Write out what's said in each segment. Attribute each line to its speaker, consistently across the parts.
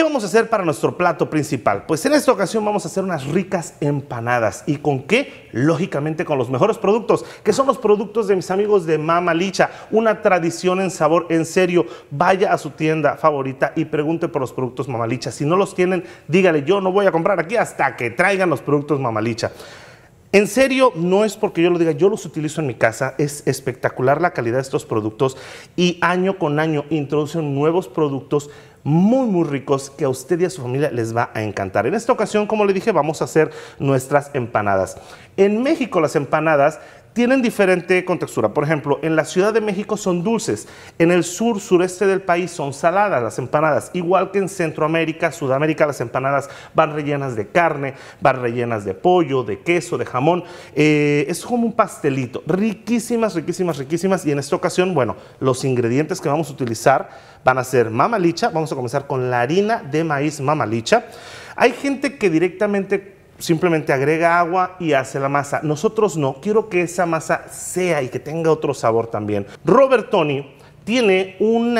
Speaker 1: ¿Qué vamos a hacer para nuestro plato principal? Pues en esta ocasión vamos a hacer unas ricas empanadas. ¿Y con qué? Lógicamente con los mejores productos, que son los productos de mis amigos de mamalicha una tradición en sabor en serio. Vaya a su tienda favorita y pregunte por los productos mamalicha Si no los tienen, dígale, yo no voy a comprar aquí hasta que traigan los productos mamalicha En serio, no es porque yo lo diga, yo los utilizo en mi casa, es espectacular la calidad de estos productos y año con año introducen nuevos productos muy, muy ricos que a usted y a su familia les va a encantar. En esta ocasión, como le dije, vamos a hacer nuestras empanadas. En México las empanadas tienen diferente contextura. Por ejemplo, en la Ciudad de México son dulces, en el sur, sureste del país son saladas las empanadas, igual que en Centroamérica, Sudamérica las empanadas van rellenas de carne, van rellenas de pollo, de queso, de jamón, eh, es como un pastelito, riquísimas, riquísimas, riquísimas y en esta ocasión, bueno, los ingredientes que vamos a utilizar van a ser mamalicha, vamos a comenzar con la harina de maíz mamalicha. Hay gente que directamente simplemente agrega agua y hace la masa. Nosotros no, quiero que esa masa sea y que tenga otro sabor también. Robert Tony tiene un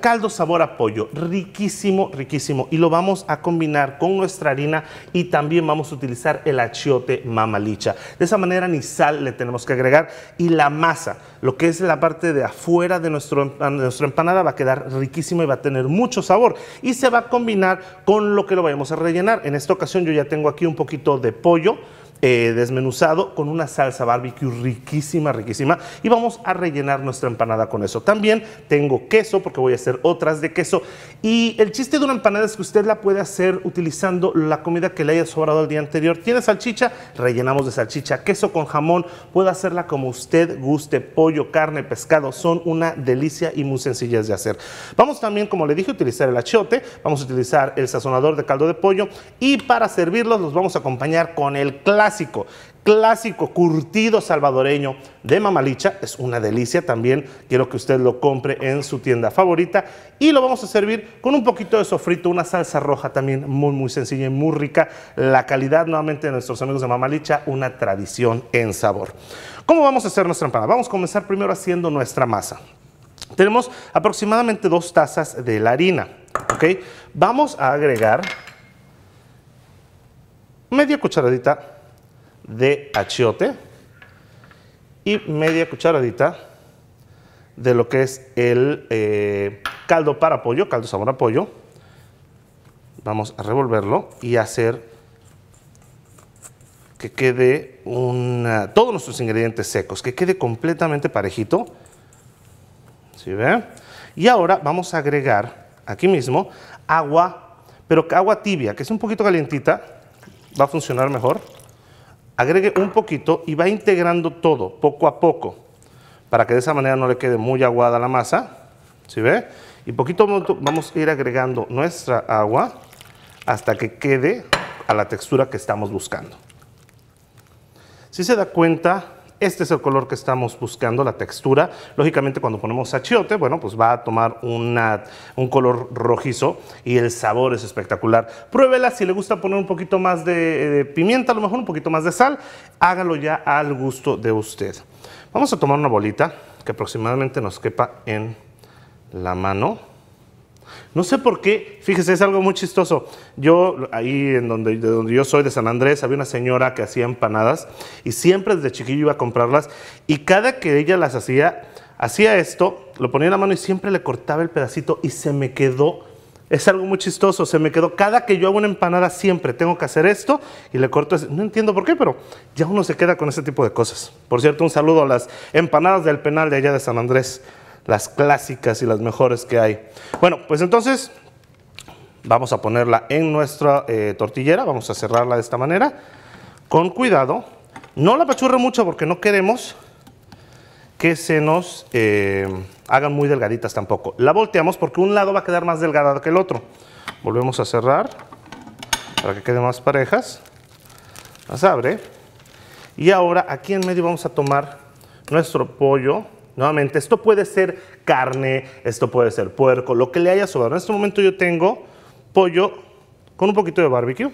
Speaker 1: caldo sabor a pollo, riquísimo, riquísimo. Y lo vamos a combinar con nuestra harina y también vamos a utilizar el achiote mamalicha. De esa manera ni sal le tenemos que agregar. Y la masa, lo que es la parte de afuera de, nuestro, de nuestra empanada, va a quedar riquísimo y va a tener mucho sabor. Y se va a combinar con lo que lo vayamos a rellenar. En esta ocasión yo ya tengo aquí un poquito de pollo eh, desmenuzado con una salsa barbecue riquísima, riquísima. Y vamos a rellenar nuestra empanada con eso. También tengo queso porque voy a hacer otras de queso. Y el chiste de una empanada es que usted la puede hacer utilizando la comida que le haya sobrado el día anterior. Tiene salchicha, rellenamos de salchicha, queso con jamón. Puede hacerla como usted guste, pollo, carne, pescado. Son una delicia y muy sencillas de hacer. Vamos también, como le dije, a utilizar el achiote. Vamos a utilizar el sazonador de caldo de pollo. Y para servirlos los vamos a acompañar con el clásico clásico, clásico curtido salvadoreño de Mamalicha. Es una delicia también. Quiero que usted lo compre en su tienda favorita. Y lo vamos a servir con un poquito de sofrito, una salsa roja también muy, muy sencilla y muy rica. La calidad nuevamente de nuestros amigos de Mamalicha, una tradición en sabor. ¿Cómo vamos a hacer nuestra empanada? Vamos a comenzar primero haciendo nuestra masa. Tenemos aproximadamente dos tazas de la harina. Vamos a agregar media cucharadita de achiote y media cucharadita de lo que es el eh, caldo para pollo, caldo sabor a pollo. Vamos a revolverlo y hacer que quede una, todos nuestros ingredientes secos, que quede completamente parejito. ¿Sí ven? Y ahora vamos a agregar aquí mismo agua, pero agua tibia, que es un poquito calientita, va a funcionar mejor agregue un poquito y va integrando todo poco a poco para que de esa manera no le quede muy aguada la masa. ¿Sí ve? Y poquito a vamos a ir agregando nuestra agua hasta que quede a la textura que estamos buscando. Si se da cuenta, este es el color que estamos buscando, la textura. Lógicamente cuando ponemos achiote, bueno, pues va a tomar un color rojizo y el sabor es espectacular. Pruébela, si le gusta poner un poquito más de, de eh, pimienta, a lo mejor un poquito más de sal, hágalo ya al gusto de usted. Vamos a tomar una bolita que aproximadamente nos quepa en la mano. No sé por qué, fíjese, es algo muy chistoso. Yo, ahí en donde, de donde yo soy, de San Andrés, había una señora que hacía empanadas y siempre desde chiquillo iba a comprarlas y cada que ella las hacía, hacía esto, lo ponía en la mano y siempre le cortaba el pedacito y se me quedó. Es algo muy chistoso, se me quedó. Cada que yo hago una empanada siempre tengo que hacer esto y le corto. No entiendo por qué, pero ya uno se queda con ese tipo de cosas. Por cierto, un saludo a las empanadas del penal de allá de San Andrés las clásicas y las mejores que hay. Bueno, pues entonces vamos a ponerla en nuestra eh, tortillera, vamos a cerrarla de esta manera, con cuidado, no la pachurre mucho porque no queremos que se nos eh, hagan muy delgaditas tampoco. La volteamos porque un lado va a quedar más delgada que el otro. Volvemos a cerrar para que queden más parejas. Las abre. Y ahora aquí en medio vamos a tomar nuestro pollo Nuevamente, esto puede ser carne, esto puede ser puerco, lo que le haya sobrado. En este momento yo tengo pollo con un poquito de barbecue.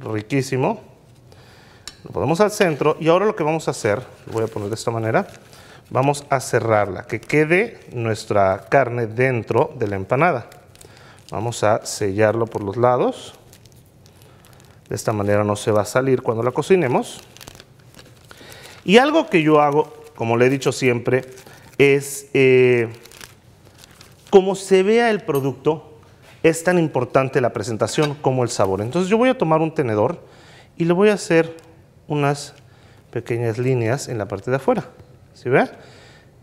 Speaker 1: Riquísimo. Lo ponemos al centro y ahora lo que vamos a hacer, lo voy a poner de esta manera, vamos a cerrarla, que quede nuestra carne dentro de la empanada. Vamos a sellarlo por los lados. De esta manera no se va a salir cuando la cocinemos. Y algo que yo hago, como le he dicho siempre, es eh, como se vea el producto, es tan importante la presentación como el sabor. Entonces yo voy a tomar un tenedor y le voy a hacer unas pequeñas líneas en la parte de afuera. ¿Sí ve?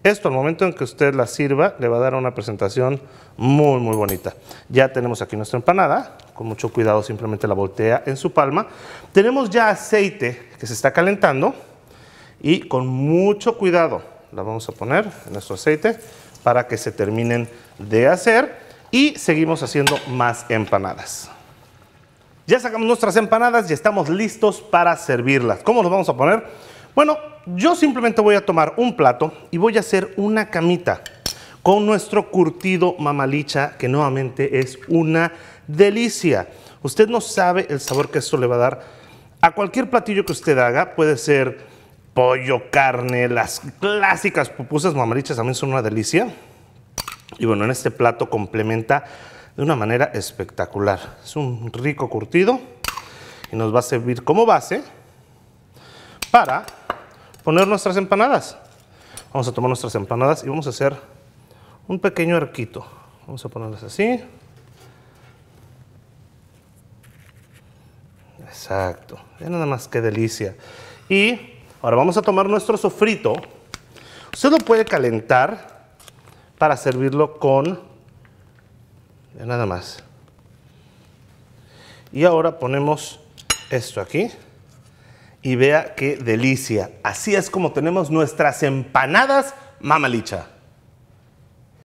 Speaker 1: Esto al momento en que usted la sirva le va a dar una presentación muy muy bonita. Ya tenemos aquí nuestra empanada, con mucho cuidado simplemente la voltea en su palma. Tenemos ya aceite que se está calentando y con mucho cuidado la vamos a poner en nuestro aceite para que se terminen de hacer y seguimos haciendo más empanadas. Ya sacamos nuestras empanadas y estamos listos para servirlas. ¿Cómo lo vamos a poner? Bueno, yo simplemente voy a tomar un plato y voy a hacer una camita con nuestro curtido mamalicha, que nuevamente es una delicia. Usted no sabe el sabor que esto le va a dar a cualquier platillo que usted haga. Puede ser pollo, carne, las clásicas pupusas mamarichas también son una delicia. Y bueno, en este plato complementa de una manera espectacular. Es un rico curtido y nos va a servir como base para poner nuestras empanadas. Vamos a tomar nuestras empanadas y vamos a hacer un pequeño arquito. Vamos a ponerlas así. Exacto. Ya nada más, que delicia. Y Ahora vamos a tomar nuestro sofrito. Usted lo puede calentar para servirlo con nada más. Y ahora ponemos esto aquí y vea qué delicia. Así es como tenemos nuestras empanadas mamalicha.